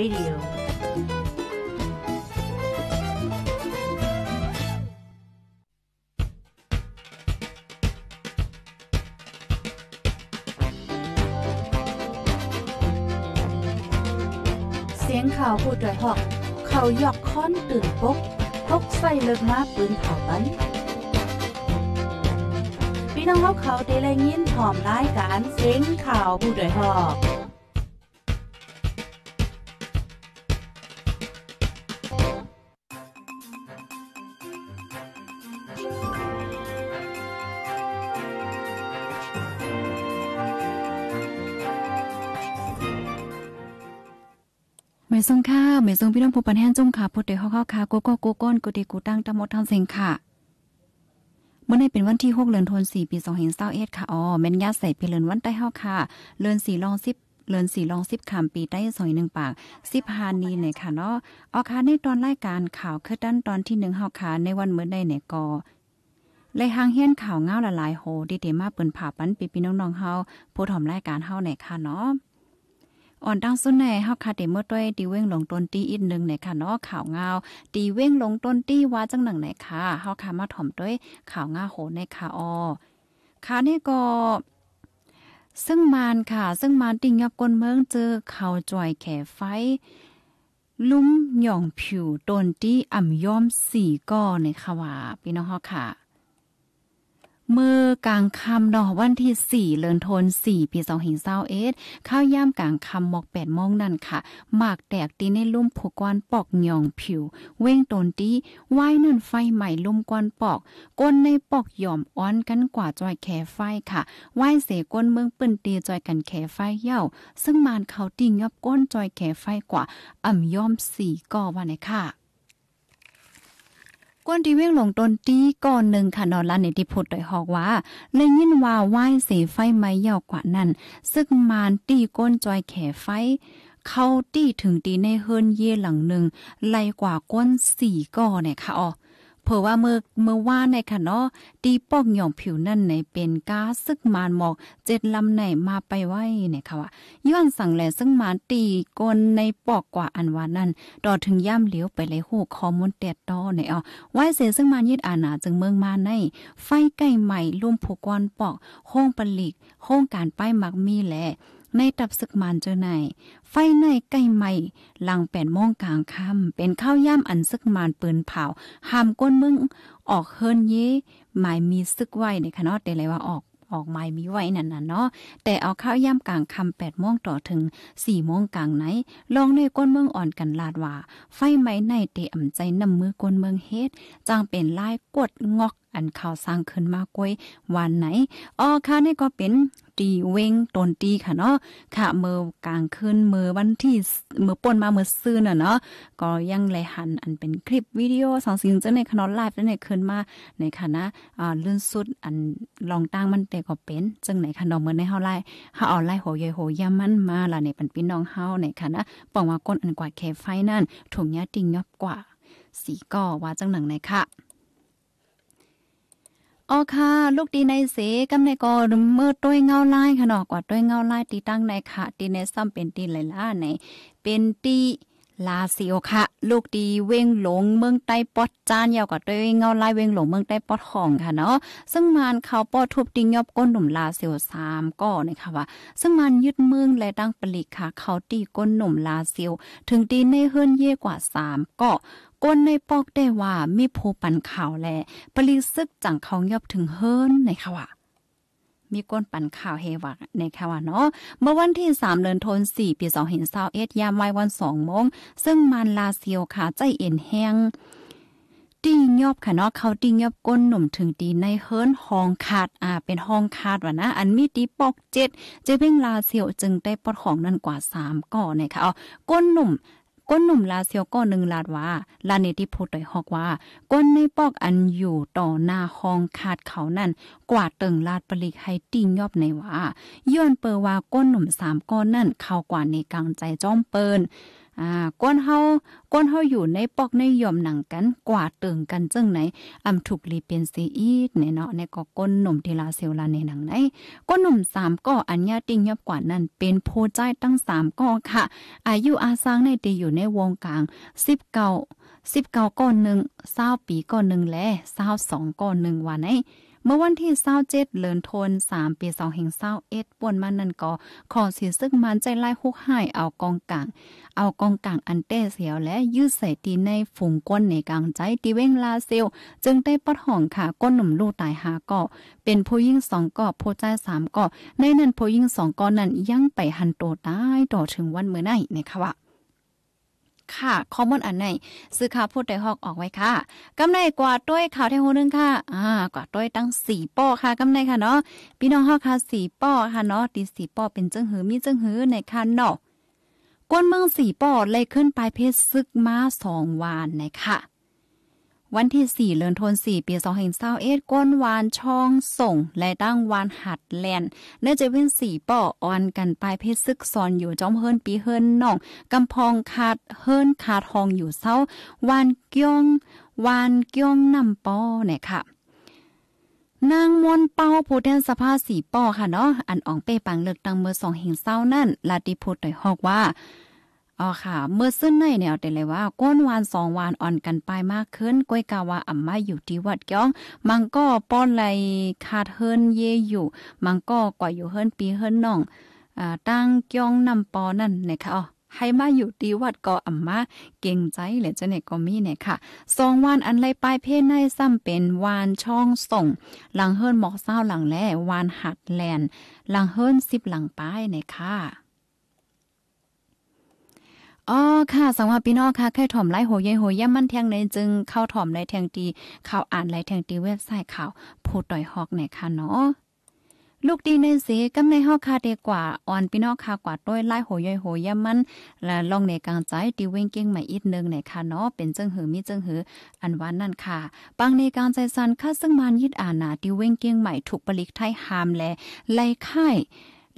a d i o เสียงข่าวพูดด้ยหอกเขายอกค้อนตื่นปกพกใส่เลิกมาปืนเผาันพี่น้องเขาเขาได้แรยินหอมร้ายการเสียงข่าวผู้ด้ยหอกม่ทรงค่ะเม่ทรงพี่น้องผู้ปันแห่งจงค่ะพดเดเข้าเข้าค่ะโกโก้โกโก้นกูดีกูตั้งตะมดทงเซีงค่ะ เมื่อในเป็นวันที่หกเดือนธันสี่ปีสองเห็นเศร้าเอ็ดค่ะอ๋อแม่นยาใส่เปเลือนวันใต้เข้าค่ะเลือนสี่ลองสิบเลือนสี่ลองสิบคำปีได้สอยหนึ่งปากสิบฮานีเนี่ยค่ะเนาะออค่ะในตอนรายการข่าวคือด้านตอนที่หนึ่งเข้าค่ะในวันเมื่อในเนี่ยกอเลยหางเฮียนข่าวเงาละลายโหดีเดมาเปิ่นผ่าปั้นปีพี่น้องๆเฮาผู้ถอมรายการเฮาไหนค่ะเนาะอ่อนดังสุนในเฮาคาเดเมื่อด้วยตีเว้งลงต้นตีอีกหนึ่งในค่ะเนาะข่าวเงาตีเว้งลงต้นตีว่าจังหนังไหนค่ะเฮาคามาถ่อมด้วยข่าวงาโหในค่ะออค่ะนี่ก็ ซึ่งมานค่ะ ซึ่งมานติงยับกนเมืองเจอเขาจ่อยแขไฟ ลุ่มหย่องผิวต้นตีอ่ำย่อมสี่ก้อนในค่ะว่าพี่น้องเฮาค่ะเมื่อกลางคำเนาะวันที่ 4เลือนทน4ปี2หิงเศ้าเอสข้าวย่ามกลางคำหมอก8ดมงนั่นค่ะหมากแตกตีในลุ่มผูกกวนปอกหยองผิว เว้งตนตีว่ายนั่นไฟใหม่ลุ่มกวนปอก ก้นในปอกหย่อมอ้อนกันกว่าจอยแขไฟค่ะว่ายเสก้นเมืองปืนตีจอยกันแขไฟเย่าซึ่งมานเขาติงยับก้นจอยแขไฟกว่าอ่ำย่อมสีก่อวันไหนค่ะก้นที่เว้งหลงตนตีก่อนหนึ่งค่ะนอนลันในที่พูดโดยหอกว่าเลยยินว่าไหว้เสไฟไม้ยาวกว่านั้นซึ่งมานตีก้นจอยแขไฟ เข้าตีถึงตีในเฮิรนเย่หลังหนึ่ง ไล่กว่าก้นสี่ก่อเนี่ยค่ะอ๋อเพราะว่าเมื่อเมื่อว่าในค่ะเนาะตีปอกหย่องผิวนั่นในเป็นก้าซึกมานหมอกเจ็ดลำไหนมาไปไว้เนี่ยค่ะว่าย้อนสั่งแหลซึ่งมานตีกนในปอกกว่าอันว่านั่นดอถึงย่ำเหลียวไปเลยหูคอมุนเตดตอในอ๋อไว้เสียซึ่งมานยึดอานาจึงเมืองมาใน ไฟใกล้ใหม่ลุมผูกกอนปอกโค้งปลีกโค้งการป้ายมักมีแหละในตับศึกมันเจอไหนไฟในใกล้ใหม่ ลังแปดนโมงกลางค่ำเป็นข้าวย่าอันซึกมันปืนเผาห้ามก้นมึงออกเฮินเย่หมายมีซึกไว้ในคณะแต่ไรว่าออกออกไม้มีไว้นั่นน่ะเนาะ แต่เอาข้าวย่ำกลางคำแปดโมงต่อถึงสี่โมงกลางไหน ลองในก้นเมืองอ่อนกันลาดว่า ไฟไหม้ในเตอำใจนำมือก้นเมืองเฮ็ดจางเป็นลายกดงอกอันข่าวสร้างขึ้นมากวยวันไหนอ๋อค่ะนี่ก็เป็นตีเว้งตนตีค่ะเนาะค่ะเมื่อกลางคืนเมื่อวันที่เมื่อป่นมาเมื่อซื้อน่ะเนาะ ก็ยังไหลหันอันเป็นคลิปวิดีโอสองสิ่งจะในคณะไลฟ์และในคืนมาในคณะอ่าลื่นสุดอันลองตั้งมันแต่ก็เป็นจังไหนคณะเมื่อในเฮาไล์เฮาเอาไล์โหยโหยามันมาล่ะในปันพี่น้องเฮาในคณะปองว่าก้นอันกว่าแคไฟนั่นถุงยาติงยอบกว่า สีก็ว่าจังหนังไหนค่ะอ๋ค่ะลูกดีในเสกำในกอเมื่อต้วยเงาลายค่ะนาะกว่าต้วยเงาลายตีตั้งในค่ะตีในซ่อมเป็นตีหลายล่าใน เป็นตีลาซิโอค่ะ ลูกดีเว้งหลงเมืองใต้ปอดจานยาวกว่าด้วยเงาไล่เว้งหลงเมืองใต้ปอดของค่ะเนาะ ซึ่งมันเขาปอดทุบติงยอบก้นหนุ่มลาซิโอสามก่อนะคะว่า ซึ่งมันยึดเมืองและตั้งปลิกค่ะเขาตีก้นหนุ่มลาซิโอถึงตีในเฮิรนเย่กว่าสามก่อก้นในปอกได้ว่ามีูพปันข่าวและปลิซึกจังเขายอบถึงเฮิรนนะคะว่ามีก้นปั่นข่าวเฮวักในค่ะว่าเนาะเมื่อวันที่3เดือนธันวาคมปี2021ยามวัน2โมงซึ่งมันลาเซียวค่ะใจเอ็นแห้ง ตียอบค่ะเนาะ เขาตียอบก้นหนุ่มถึงตีในเฮิร์นห้องขาด อ่า เป็นห้องขาดวะนะ อันมีตีปอกเจ็ดเจเพ่งลาเซียวจึงได้ปอดของนั่นกว่าสามก่อเนี่ยค่ะเอาก้นหนุ่มก้นหนุ่มลาเซียวก็หนึ่งลาดว่าลาเนติพูดดยฮอกว่า ก้นในปอกอันอยู่ต่อหน้าห้องขาดเขานั่น กวาดเติงลาดปลิกให้ติ่งยอบในว่าย้อนเปอว่าก้นหนุ่มสามก้อนนั่นเข้ากว่าในกลางใจจ้อมเปินอ่าก้นเฮาก้นเฮาอยู่ในปอกในย่อมหนังกันกว่าเติงกันจังไหน อำถูกลีเปียนซีอีดเนเนาะในก็ก้นหนุ่มทีลาเซลลาในหนังไหนก้นหนุ่มสามก็อัญญาติงยับกว่านั้นเป็นโพใจตั้งสามก็ค่ะ อายุอาสางในตีอยู่ในวงกลางสิบเก้าสิบเก้าก้อนหนึ่งเศร้าปีก้อนหนึ่งและเศร้าสองก้อนหนึ่งวันไหนเมื่อวันที่เศร้าเจ็ดเลินทนสามปีสองแห่งเศร้าเอ็ดป่วนมานนั่นก็ขอสีซึ่งมันใจไล่ฮุกหาย เอากองกลางเอากองกลางอันเต้เสียวและยืดใส่ตีในฝูงก้นในกลางใจตีเว้งลาเซลจึงได้ปดห่องค่ะก้น หนุ่มลูกตายหาเกาะเป็นผู้ยิ่งสองเกาะผู้ใจสามเกาะในนั้นผู้ยิ่งสองเกาะนั้นยังไปหันโตตายต่อถึงวันเมื่อไหในะคะว่าค่ะ คอมมอนอันไหนซื้อข่าวพูดได้ฮอกออกไว้ค่ะ กำไรกว่าด้วยข่าวเทโฮนึงค่ะ อ่า กว่าด้วยตั้งสี่ป้อค่ะ กำไรค่ะเนาะ พี่น้องฮอกค่ะสี่ป้อค่ะเนาะตีสี่ป้อเป็นจึงหือมีจึงหือในค่ะเนาะก้นเมืองสี่ป้อเลยขึ้นไปเพชรซึกมาสองวานนะคะวันที่4เลือนทนสี่ปี2 0 2ดก้นวานช่องส่งและตั้งวานหัดแลนเนื่อจะเว้นสี่ป่อออนกันไปเพศซึกซอนอยู่จอมเฮิรนปีเฮิรนน่องกำพองขาดเฮิรนขาดหองอยู่เศร้าวานเกี้ยงวานเกี้ยงนำป่อเนี่ยค่ะ นางมนเป้าผู้แทนสภาสีป่อค่ะเนาะอันอองเป้ปังเลือกตั้งเมื่อสองเ่งเศร้านั่นลาติพูดโดยฮอกว่าอ๋อค่ะ เมื่อซึ่งในเนี่ยเดเลยว่าก้นวานสองวานอ่อนกันไปมากขึ้นก้อยกาวาอ่ำมาอยู่ที่วัดเกี้ยงมังก็ป้อนไรขาดเฮิรนเยอยู่ มังก็กว่าอยู่เฮิรนปีเฮิรนน่องอ่าตั้งเกี้ยงนำปอนั่นนะคะอ๋อให้มาอยู่ที่วัดก็อ่ำมาเก่งใจเหลืจะเนี่ยก็มีเนี่ยค่ะสองวานอันไรปลายเพศในซ้ำเป็นวานช่องส่ง หลังเฮิรนหมอกเศร้าหลังแล่วานหัดแลนหลังเฮิรนสิบหลังป้ายเนี่ยค่ะอ๋อค่ะสังว่าพี่น้องค่ะแค่ถ่อมไล่โหยโหย่ำมันแทงในจึงเข้าถ่อมไล่แทงตีข่าวอ่านไล่แทงตีเว็บไซต์ข่าวผู้ต่อยฮอกไหนค่ะเนาะลูกดีในเสกำในห้อคาเดกว่าอ่อนพี่น้องคากว่าต้วยไล่โหยโหย่ำมันและลองในกลางใจตีเว้งเก้งใหม่อีกนึงไหนค่ะเนาะเป็นจึงหือมีจึงหืออันวานนั่นค่ะปังในกลางใจสันค่าซึ่งมันยิดอ่านนาตีเว้งเก้งใหม่ถูกปลิกไทยหามและไล่ไข่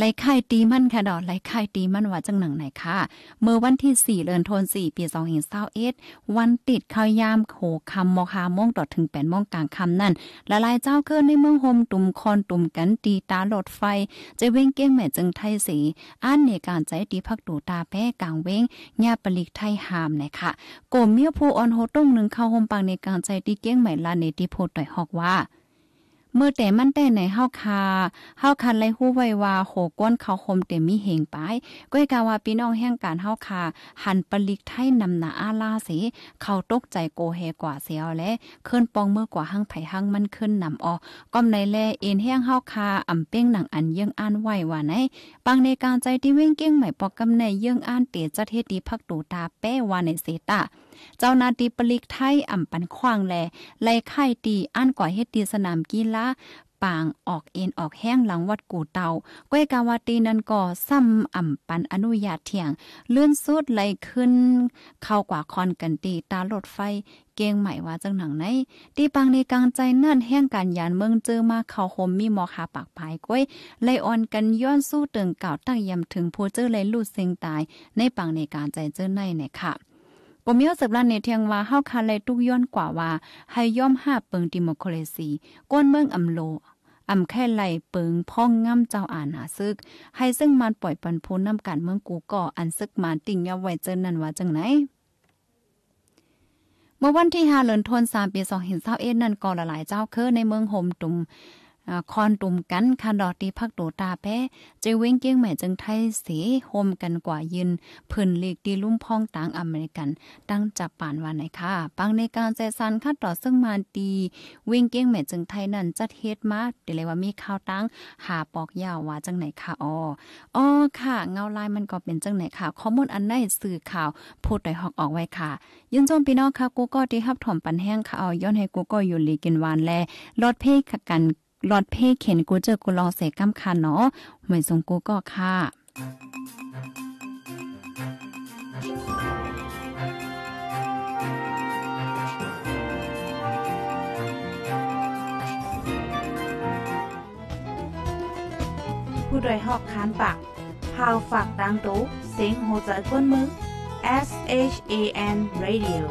ไหลค่ายตีมันค่ะดอกไหลค่ายตีมันว่าจังหนังไหนค่ะ เมื่อวันที่4เดือนธันวาคมปี2 5 2 1วันติดข้าวยามโขคำมอคาม่งตออถึงแปดม่งกลางคำนั่นละลายเจ้าเกินในเมืองโฮมตุ่มคอนตุ่มกันตีตาหลดไฟจะเว้งเก้งแม่จึงไทยสีอ่านในการใจตีพักดูตาแป้กลางเว้งญาปลิกไทยหามนะค่ะกมเมียผู้ออนโฮต้งหนึ่งเข้าโฮมปังในการใจตีเก้งแม่ลาในตีโพดต่อยหอกว่าเมื่อแต่มันแต่ไหนเฮาคาเฮาคันไลฮู้ไว้ว่าโหก้นเขาคมแต่มีเหงปก้อยกาว่าพี่น้องแห่งการเฮาคา หันปลิกไทยนำหน้าอาลาเสเขาตกใจโกเฮกว่าเสียวและเคลื่อนปองเมื่อกว่าหังไผหังมันขึ้นนำออก้อมในแลเอ็นแห่งเฮาคา อ่ำเป้งหนังอันเยื่องอ่านไว้ว่าไหนปังในการใจที่เว้งเก้งใหม่ปอกกาในเยื่องอ่านเตจัดเฮ็ดดีพักตูตาแป้ว่าในเสตาเจ้านาตีปลิกไทยอ่ำปันควางแลไล่ไข่ตีอ่านก่อเฮ็ดตีสนามกีฬาปางออกเอ็นออกแห้งหลังวัดกูเตา ก้อยกาวาตีนันก่อซ้ำอ่ำปันอนุญาตเถียงเลื่อนสุดไหลขึ้นเข้ากว่าคอนกันตีตาลดไฟเกงใหม่ว่าจังหนังไหนตีปังในกลางใจนั่นแห้งการยานเมืองเจอมาเขา่มมีหมอขาปากภายก้อยไลออนกันย้อนสู้เตึงเก่าตั้งยำถึงผู้เจอเลยลูดเซิงตายในปังในการใจเจอในเนี่ยค่ะปมเมียวสืบลันในเทียงว่าเฮาคาเลยตุกย้อนกว่าว่าให้ย่อมห้าเปิงดิโมคราซีก้นเมืองอำโลอำแค่ไหลเปิงพ่องง่ำเจ้าอาหาซึก ให้ซึ่งมันปล่อยปันพูนนำการเมืองกูก่อ อันซึกมาติ่งยาไว้เจอนั่นว่าจังไหน เมื่อวันที่5เดือนธันวาคมปี2521นั่นก็ลหลายเจ้าเคอในเมืองโฮมตุมคอนตุ่มกันคันดอตีพักโตตาแพ้เจเว้งเกี้ยงแม่จึงไทยเสียโฮมกันกว่ายืนผื่นลีกตีลุ่มพองต่างอเมริกัน ตั้งจับป่านวันไหนค่ะปังในการแจซันคาดต่อซึ่งมาตีเว้งเกี้ยงแม่จึงไทยนั่นจัดเฮ็ดมาเดี๋ยวเลยว่า มีข่าวตั้งหาปอกยาว ว่า จังไหนค่ะ อ๋ออ๋อค่ะ เงาลายมันก็เป็นจังไหนค่ะข้อมูลอันไดนสื่อข่าวพูดไดหอกออกไว้ค่ะ ยืนจมพี่น้องค่ะ กูก็ที่ฮับถ่อมปันแห้งค่ะอาย้อนให้กูก็อยู่ลีกินวานแลรดเพ่กันหลอดเพ่เข็นกูเจอกูลองเสก้ำคันเนาะเหมือนทรงกูก็ค่ะ ผู้โดยหอกคานปากพาวฝากดังตู้เสียงโหใจกวนมึง S H A N Radio